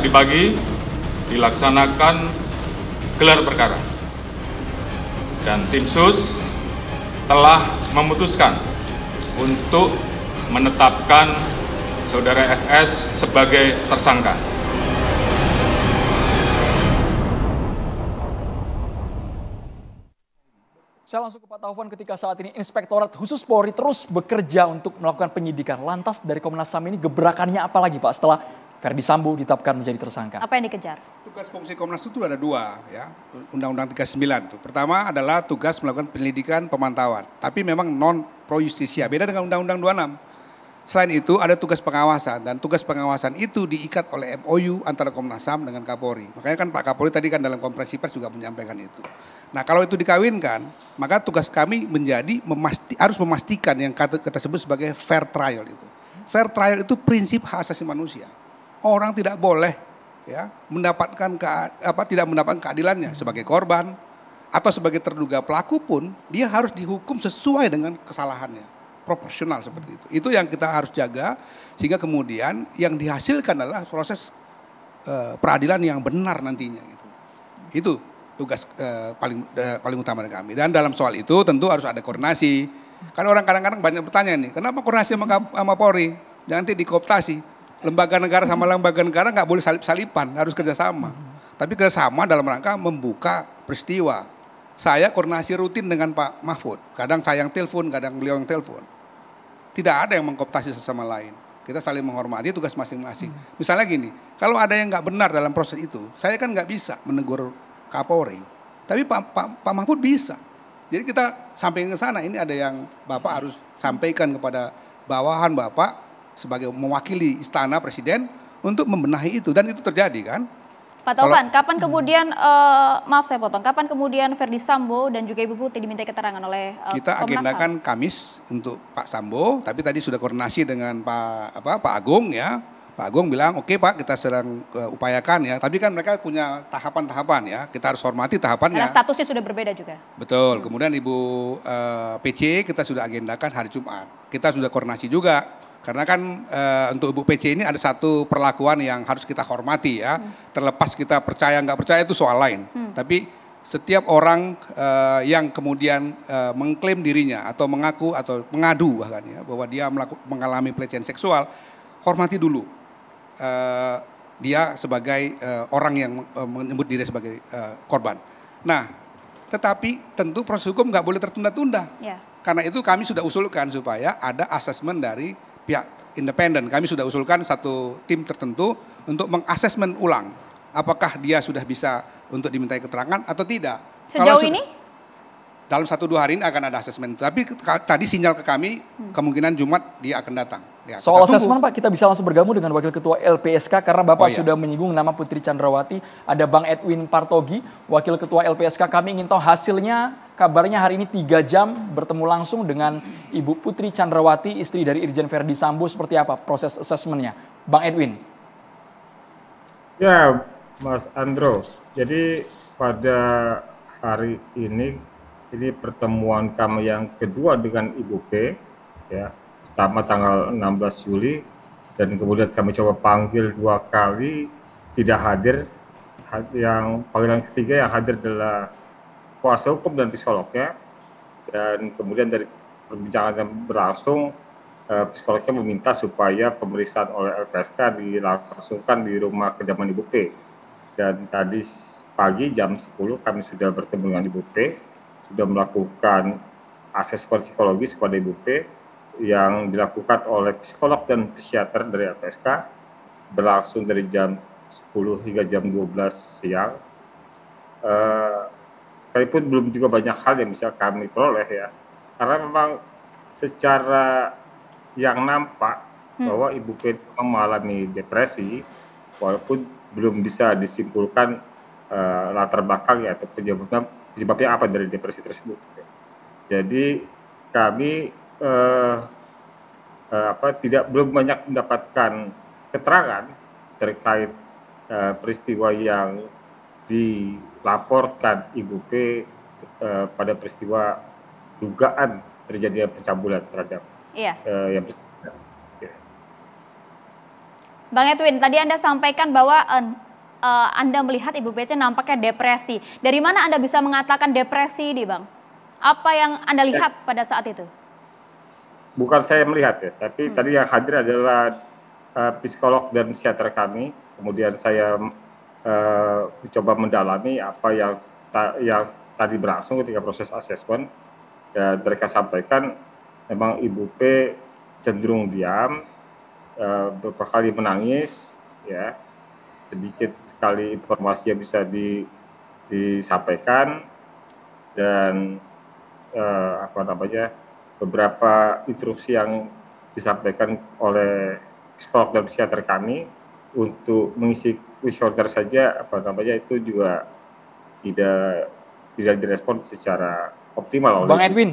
Tadi pagi dilaksanakan gelar perkara dan tim sus telah memutuskan untuk menetapkan saudara FS sebagai tersangka. Saya langsung ke Pak Taufan ketika saat ini Inspektorat Khusus Polri terus bekerja untuk melakukan penyidikan. Lantas dari Komnas HAM ini gebrakannya apa lagi Pak setelah Verdi Sambo ditetapkan menjadi tersangka. Apa yang dikejar? Tugas fungsi Komnas itu ada dua ya, Undang-Undang 39 itu. Pertama adalah tugas melakukan penyelidikan pemantauan, tapi memang non pro justisia, beda dengan Undang-Undang 26. Selain itu ada tugas pengawasan dan tugas pengawasan itu diikat oleh MOU antara Komnas HAM dengan Kapolri. Makanya kan Pak Kapolri tadi kan dalam kompresi pers juga menyampaikan itu. Nah kalau itu dikawinkan, maka tugas kami menjadi memasti, harus memastikan yang kita sebut sebagai fair trial itu. Fair trial itu prinsip hak asasi manusia orang tidak boleh ya mendapatkan ke, apa tidak mendapatkan keadilannya sebagai korban atau sebagai terduga pelaku pun dia harus dihukum sesuai dengan kesalahannya proporsional seperti itu itu yang kita harus jaga sehingga kemudian yang dihasilkan adalah proses eh, peradilan yang benar nantinya gitu itu tugas eh, paling eh, paling utama dari kami dan dalam soal itu tentu harus ada koordinasi karena orang kadang-kadang banyak bertanya nih kenapa koordinasi sama, sama Polri nanti dikooptasi Lembaga negara sama lembaga negara nggak boleh salip-salipan, harus kerjasama. Hmm. Tapi kerjasama dalam rangka membuka peristiwa. Saya koordinasi rutin dengan Pak Mahfud. Kadang saya yang telepon, kadang beliau yang telepon. Tidak ada yang mengkoptasi sesama lain. Kita saling menghormati tugas masing-masing. Hmm. Misalnya gini, kalau ada yang nggak benar dalam proses itu, saya kan nggak bisa menegur Kapolri. Tapi Pak, Pak, Pak Mahfud bisa. Jadi kita sampai ke sana, ini ada yang Bapak harus sampaikan kepada bawahan Bapak sebagai mewakili istana presiden untuk membenahi itu dan itu terjadi kan. Pak Taufan, kapan hmm. kemudian uh, maaf saya potong, kapan kemudian Verdi Sambo dan juga Ibu Putri diminta keterangan oleh uh, Kita Komnas agendakan Ham? Kamis untuk Pak Sambo, tapi tadi sudah koordinasi dengan Pak apa Pak Agung ya. Pak Agung bilang, "Oke okay, Pak, kita sedang uh, upayakan ya." Tapi kan mereka punya tahapan-tahapan ya. Kita harus hormati tahapannya. Karena statusnya sudah berbeda juga. Betul. Hmm. Kemudian Ibu uh, PC kita sudah agendakan hari Jumat. Kita sudah koordinasi juga karena kan e, untuk Ibu PC ini ada satu perlakuan yang harus kita hormati ya. Hmm. Terlepas kita percaya nggak percaya itu soal lain. Hmm. Tapi setiap orang e, yang kemudian e, mengklaim dirinya atau mengaku atau mengadu bahkan ya bahwa dia melaku, mengalami pelecehan seksual, hormati dulu e, dia sebagai e, orang yang e, menyebut diri sebagai e, korban. Nah, tetapi tentu proses hukum nggak boleh tertunda-tunda. Yeah. Karena itu kami sudah usulkan supaya ada asesmen dari pihak independen. Kami sudah usulkan satu tim tertentu untuk mengasesmen ulang apakah dia sudah bisa untuk dimintai keterangan atau tidak. Sejauh ini? dalam satu dua hari ini akan ada asesmen. Tapi tadi sinyal ke kami hmm. kemungkinan Jumat dia akan datang. Ya, Soal asesmen Pak, kita bisa langsung bergabung dengan Wakil Ketua LPSK karena Bapak oh, iya. sudah menyinggung nama Putri Chandrawati. Ada Bang Edwin Partogi, Wakil Ketua LPSK. Kami ingin tahu hasilnya kabarnya hari ini tiga jam bertemu langsung dengan Ibu Putri Chandrawati, istri dari Irjen Verdi Sambo. Seperti apa proses asesmennya? Bang Edwin. Ya, Mas Andro. Jadi pada hari ini ini pertemuan kami yang kedua dengan Ibu P ya pertama tanggal 16 Juli dan kemudian kami coba panggil dua kali tidak hadir yang panggilan ketiga yang hadir adalah kuasa hukum dan psikolognya dan kemudian dari perbincangan yang berlangsung eh, psikolognya meminta supaya pemeriksaan oleh LPSK dilangsungkan di rumah kediaman Ibu P dan tadi pagi jam 10 kami sudah bertemu dengan Ibu P sudah melakukan asesmen psikologis kepada Ibu P yang dilakukan oleh psikolog dan psikiater dari LPSK berlangsung dari jam 10 hingga jam 12 siang. Eh, sekalipun belum juga banyak hal yang bisa kami peroleh ya, karena memang secara yang nampak hmm. bahwa Ibu P mengalami depresi, walaupun belum bisa disimpulkan eh, latar ya atau penyebabnya Sebabnya apa dari depresi tersebut? Jadi kami eh, eh, apa tidak belum banyak mendapatkan keterangan terkait eh, peristiwa yang dilaporkan Ibu P eh, pada peristiwa dugaan terjadinya pencabulan terhadap iya. eh, yang Bang Edwin, tadi Anda sampaikan bahwa eh, uh, Anda melihat Ibu Pece nampaknya depresi. Dari mana Anda bisa mengatakan depresi ini, Bang? Apa yang Anda ya. lihat pada saat itu? Bukan saya melihat ya, tapi hmm. tadi yang hadir adalah uh, psikolog dan psikiater kami. Kemudian saya uh, eh, coba mendalami apa yang ta yang tadi berlangsung ketika proses asesmen dan mereka sampaikan memang Ibu P cenderung diam, uh, beberapa kali menangis, ya sedikit sekali informasi yang bisa di, disampaikan dan eh, apa namanya beberapa instruksi yang disampaikan oleh psikolog dan psikiater kami untuk mengisi kuesioner saja apa namanya itu juga tidak tidak direspon secara optimal oleh Bang Edwin.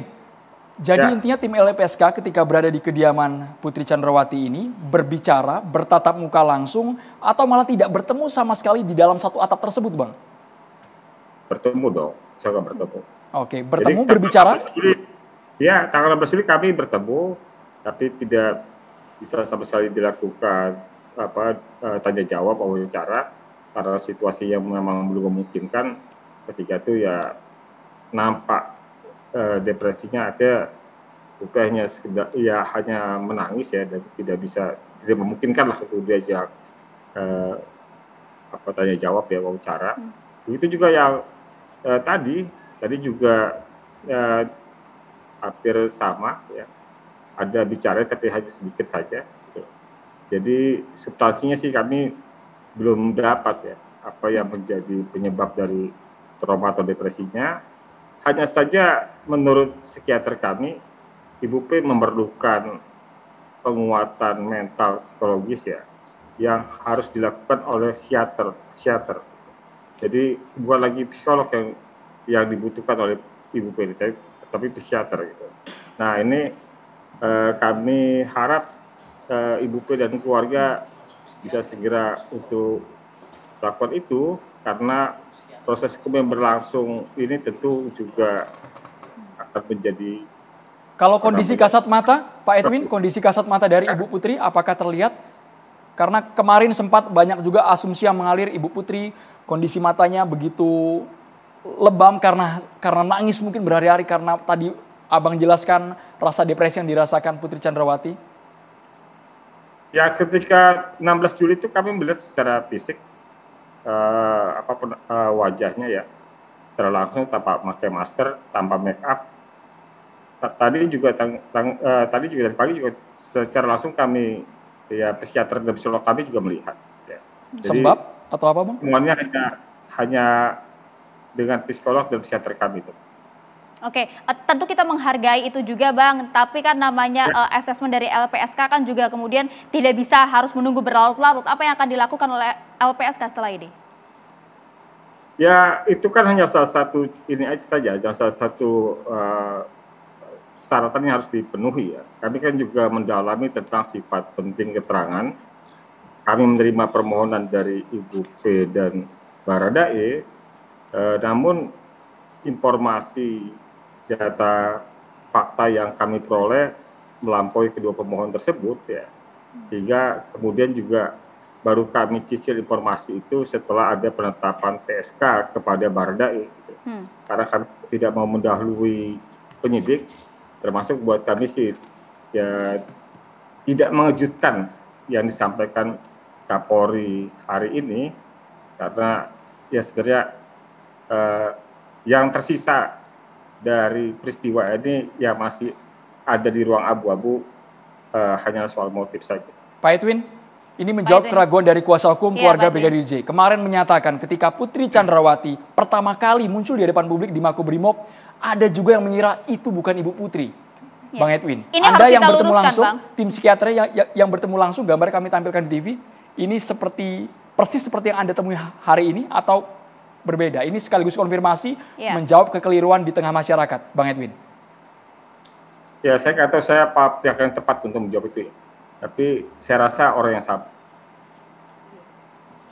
Jadi ya. intinya tim LPSK ketika berada di kediaman Putri Chandrawati ini berbicara, bertatap muka langsung atau malah tidak bertemu sama sekali di dalam satu atap tersebut, Bang? Bertemu dong, saya akan bertemu. Oke, bertemu Jadi, berbicara? Iya, ya, tanggal 16 Juli kami bertemu tapi tidak bisa sama sekali dilakukan apa eh, tanya jawab wawancara karena situasi yang memang belum memungkinkan ketika itu ya nampak uh, depresinya akhirnya bukan hanya sekedar ya hanya menangis ya dan tidak bisa tidak memungkinkan lah untuk diajak uh, apa tanya jawab ya wawancara hmm. begitu juga yang uh, tadi tadi juga uh, hampir sama ya ada bicara tapi hanya sedikit saja gitu. jadi substansinya sih kami belum dapat ya apa yang menjadi penyebab dari trauma atau depresinya hanya saja menurut psikiater kami Ibu P memerlukan penguatan mental psikologis ya yang harus dilakukan oleh psikiater psikiater. Jadi bukan lagi psikolog yang yang dibutuhkan oleh Ibu P tapi, tapi psikiater gitu. Nah, ini eh, kami harap eh, Ibu P dan keluarga bisa segera untuk melakukan itu karena proses hukum yang berlangsung ini tentu juga akan menjadi kalau kondisi kasat mata, Pak Edwin, kondisi kasat mata dari Ibu Putri apakah terlihat? Karena kemarin sempat banyak juga asumsi yang mengalir Ibu Putri kondisi matanya begitu lebam karena karena nangis mungkin berhari-hari karena tadi Abang jelaskan rasa depresi yang dirasakan Putri Chandrawati. Ya, ketika 16 Juli itu kami melihat secara fisik uh, apa uh, wajahnya ya secara langsung tanpa pakai masker, tanpa make up. Tadi juga tang, tang, uh, tadi juga dari pagi juga secara langsung kami ya psikiater dan psikolog kami juga melihat. Ya. Jadi, Sebab atau apa bang? Semuanya hanya hanya dengan psikolog dan psikiater kami itu. Oke, eh, tentu kita menghargai itu juga Bang, tapi kan namanya ya. uh, assessment dari LPSK kan juga kemudian tidak bisa harus menunggu berlarut-larut. Apa yang akan dilakukan oleh LPSK setelah ini? Ya, itu kan hanya salah satu ini aja saja, salah satu uh, eh, syaratan yang harus dipenuhi ya. Kami kan juga mendalami tentang sifat penting keterangan. Kami menerima permohonan dari Ibu P dan Baradae, uh, namun informasi data fakta yang kami peroleh melampaui kedua pemohon tersebut ya hingga kemudian juga baru kami cicil informasi itu setelah ada penetapan TSK kepada Barda gitu. hmm. karena kami tidak mau mendahului penyidik termasuk buat kami sih ya tidak mengejutkan yang disampaikan Kapolri hari ini karena ya sebenarnya eh, yang tersisa dari peristiwa ini ya masih ada di ruang abu-abu uh, hanya soal motif saja. Pak Edwin, ini menjawab keraguan dari kuasa hukum ya, keluarga Brigadir J. Kemarin menyatakan ketika Putri Chandrawati pertama kali muncul di hadapan publik di Makobrimob, ada juga yang mengira itu bukan ibu Putri. Ya. Bang Edwin, ini Anda yang bertemu langsung, Bang. tim psikiater yang, ya, yang bertemu langsung, gambar kami tampilkan di TV, ini seperti persis seperti yang Anda temui hari ini atau berbeda. Ini sekaligus konfirmasi ya. menjawab kekeliruan di tengah masyarakat, Bang Edwin. Ya, saya kata saya Pak pihak yang tepat untuk menjawab itu. Ya. Tapi saya rasa orang yang sabar.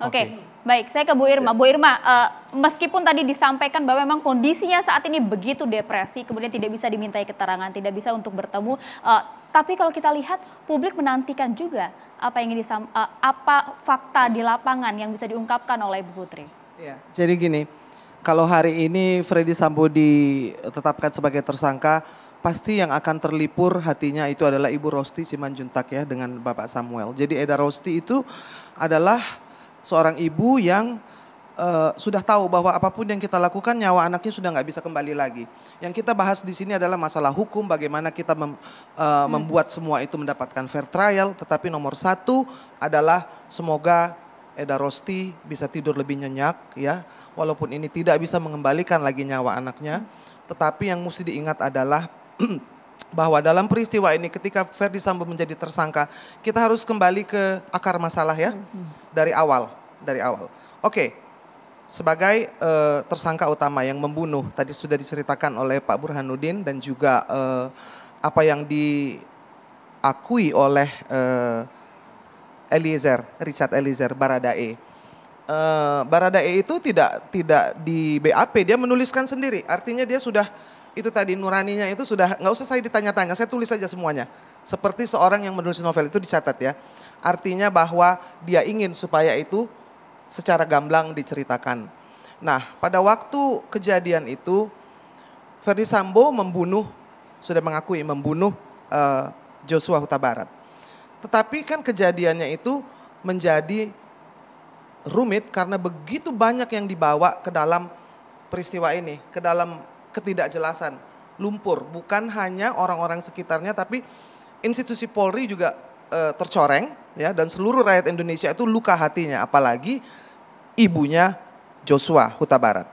Oke. Okay. okay. Baik, saya ke Bu Irma. Ya. Bu Irma, uh, meskipun tadi disampaikan bahwa memang kondisinya saat ini begitu depresi, kemudian tidak bisa dimintai keterangan, tidak bisa untuk bertemu, uh, tapi kalau kita lihat publik menantikan juga apa yang disam, uh, apa fakta di lapangan yang bisa diungkapkan oleh Bu Putri. Ya, jadi gini, kalau hari ini Freddy Sambo ditetapkan sebagai tersangka, pasti yang akan terlipur hatinya itu adalah Ibu Rosti Simanjuntak ya dengan Bapak Samuel. Jadi Eda Rosti itu adalah seorang ibu yang uh, sudah tahu bahwa apapun yang kita lakukan nyawa anaknya sudah nggak bisa kembali lagi. Yang kita bahas di sini adalah masalah hukum, bagaimana kita mem, uh, membuat semua itu mendapatkan fair trial. Tetapi nomor satu adalah semoga Eda Rosti bisa tidur lebih nyenyak ya. Walaupun ini tidak bisa mengembalikan lagi nyawa anaknya, tetapi yang mesti diingat adalah bahwa dalam peristiwa ini ketika Ferdi Sambo menjadi tersangka, kita harus kembali ke akar masalah ya. Mm-hmm. Dari awal, dari awal. Oke. sebagai uh, tersangka utama yang membunuh tadi sudah diceritakan oleh Pak Burhanuddin dan juga uh, apa yang diakui oleh uh, Eliezer, Richard Eliezer Baradae. Uh, Baradae itu tidak tidak di BAP, dia menuliskan sendiri. Artinya dia sudah itu tadi nuraninya itu sudah nggak usah saya ditanya-tanya, saya tulis saja semuanya. Seperti seorang yang menulis novel itu dicatat ya. Artinya bahwa dia ingin supaya itu secara gamblang diceritakan. Nah, pada waktu kejadian itu Ferdi Sambo membunuh sudah mengakui membunuh uh, Joshua Huta Barat. Tetapi kan kejadiannya itu menjadi rumit karena begitu banyak yang dibawa ke dalam peristiwa ini, ke dalam ketidakjelasan, lumpur, bukan hanya orang-orang sekitarnya tapi institusi Polri juga e, tercoreng ya dan seluruh rakyat Indonesia itu luka hatinya apalagi ibunya Joshua Huta Barat.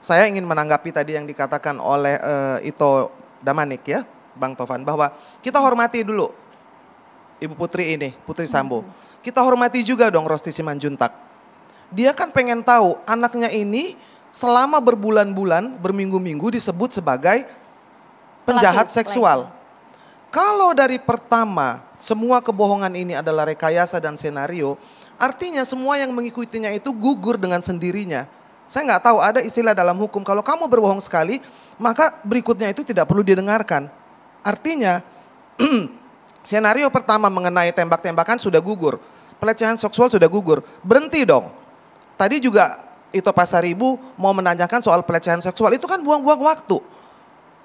Saya ingin menanggapi tadi yang dikatakan oleh e, Ito Damanik ya, Bang Tovan bahwa kita hormati dulu Ibu Putri ini, Putri Sambo. Mm-hmm. Kita hormati juga dong Rosti Simanjuntak. Dia kan pengen tahu anaknya ini selama berbulan-bulan, berminggu-minggu disebut sebagai penjahat seksual. Kalau dari pertama semua kebohongan ini adalah rekayasa dan senario, artinya semua yang mengikutinya itu gugur dengan sendirinya. Saya nggak tahu ada istilah dalam hukum kalau kamu berbohong sekali, maka berikutnya itu tidak perlu didengarkan. Artinya Senario pertama mengenai tembak-tembakan sudah gugur. Pelecehan seksual sudah gugur. Berhenti dong. Tadi juga itu Pasaribu mau menanyakan soal pelecehan seksual. Itu kan buang-buang waktu.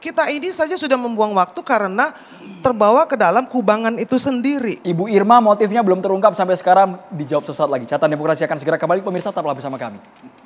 Kita ini saja sudah membuang waktu karena terbawa ke dalam kubangan itu sendiri. Ibu Irma motifnya belum terungkap sampai sekarang. Dijawab sesaat lagi. Catatan Demokrasi akan segera kembali. Pemirsa tetaplah bersama kami.